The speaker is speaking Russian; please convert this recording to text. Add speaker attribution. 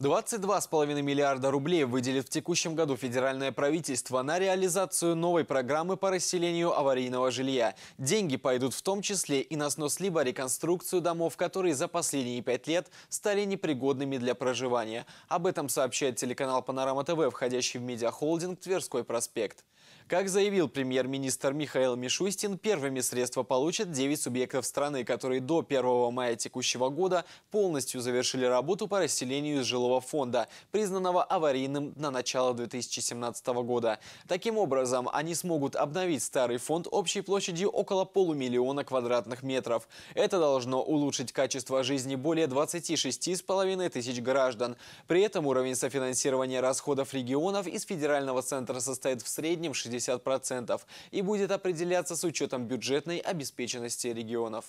Speaker 1: 22,5 миллиарда рублей выделит в текущем году федеральное правительство на реализацию новой программы по расселению аварийного жилья. Деньги пойдут в том числе и на снос либо реконструкцию домов, которые за последние пять лет стали непригодными для проживания. Об этом сообщает телеканал «Панорама ТВ», входящий в медиахолдинг «Тверской проспект». Как заявил премьер-министр Михаил Мишустин, первыми средства получат 9 субъектов страны, которые до 1 мая текущего года полностью завершили работу по расселению из жилого жилого фонда, признанного аварийным на начало 2017 года. Таким образом, они смогут обновить старый фонд общей площадью около полумиллиона квадратных метров. Это должно улучшить качество жизни более 26,5 тысяч граждан. При этом уровень софинансирования расходов регионов из федерального центра состоит в среднем 60% и будет определяться с учетом бюджетной обеспеченности регионов.